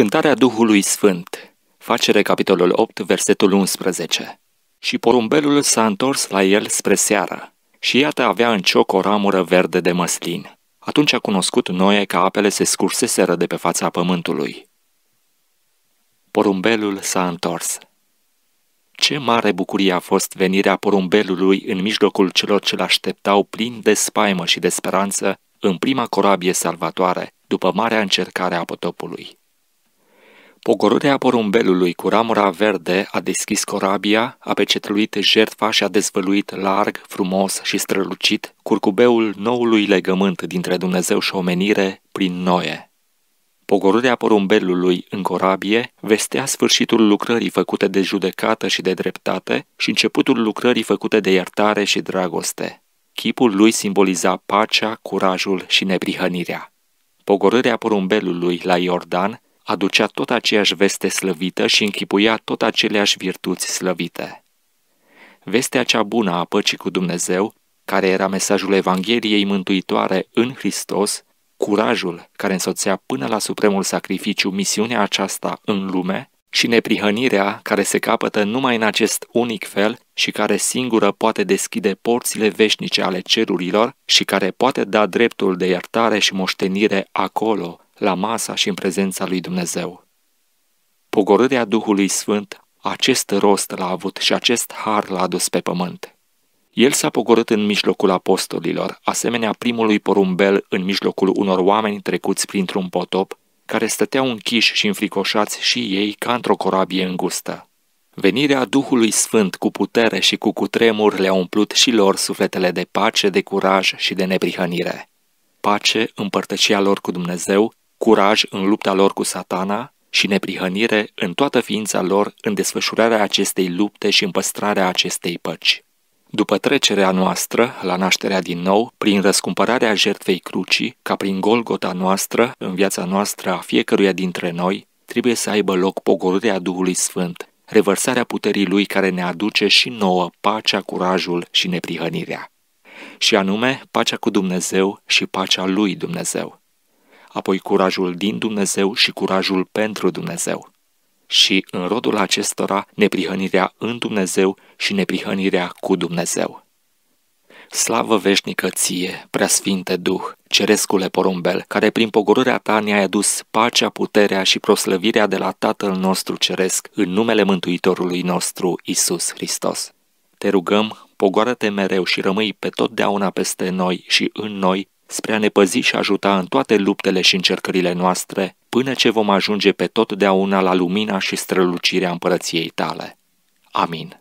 Cântarea Duhului Sfânt, facere capitolul 8, versetul 11. Și porumbelul s-a întors la el spre seară, și iată avea în cioc o ramură verde de măslin. Atunci a cunoscut Noe că apele se scurseseră de pe fața pământului. Porumbelul s-a întors. Ce mare bucurie a fost venirea porumbelului în mijlocul celor ce l-așteptau plin de spaimă și de speranță în prima corabie salvatoare, după marea încercare a potopului. Pogorârea porumbelului cu ramura verde a deschis corabia, a pecetluit jertfa și a dezvăluit larg, frumos și strălucit curcubeul noului legământ dintre Dumnezeu și omenire prin noie. Pogorârea porumbelului în corabie vestea sfârșitul lucrării făcute de judecată și de dreptate și începutul lucrării făcute de iertare și dragoste. Chipul lui simboliza pacea, curajul și neprihănirea. Pogorârea porumbelului la Iordan aducea tot aceeași veste slăvită și închipuia tot aceleași virtuți slăvite. Vestea cea bună a păcii cu Dumnezeu, care era mesajul Evangheliei mântuitoare în Hristos, curajul care însoțea până la supremul sacrificiu misiunea aceasta în lume și neprihănirea care se capătă numai în acest unic fel și care singură poate deschide porțile veșnice ale cerurilor și care poate da dreptul de iertare și moștenire acolo, la masa și în prezența lui Dumnezeu. Pogorârea Duhului Sfânt, acest rost l-a avut și acest har l-a adus pe pământ. El s-a pogorât în mijlocul apostolilor, asemenea primului porumbel în mijlocul unor oameni trecuți printr-un potop, care stăteau închiși și înfricoșați și ei ca într-o corabie îngustă. Venirea Duhului Sfânt cu putere și cu cutremur le-a umplut și lor sufletele de pace, de curaj și de neprihănire. Pace, împărtăcia lor cu Dumnezeu, curaj în lupta lor cu satana și neprihănire în toată ființa lor în desfășurarea acestei lupte și în păstrarea acestei păci. După trecerea noastră la nașterea din nou, prin răscumpărarea jertfei crucii, ca prin Golgota noastră, în viața noastră a fiecăruia dintre noi, trebuie să aibă loc pogorârea Duhului Sfânt, revărsarea puterii Lui care ne aduce și nouă pacea, curajul și neprihănirea. Și anume, pacea cu Dumnezeu și pacea Lui Dumnezeu apoi curajul din Dumnezeu și curajul pentru Dumnezeu. Și în rodul acestora, neprihănirea în Dumnezeu și neprihănirea cu Dumnezeu. Slavă veșnică ție, preasfinte Duh, cerescule porumbel, care prin pogorârea ta ne-ai adus pacea, puterea și proslăvirea de la Tatăl nostru ceresc, în numele Mântuitorului nostru, Isus Hristos. Te rugăm, pogoară-te mereu și rămâi pe totdeauna peste noi și în noi, spre a ne păzi și ajuta în toate luptele și încercările noastre, până ce vom ajunge pe totdeauna la lumina și strălucirea împărăției tale. Amin.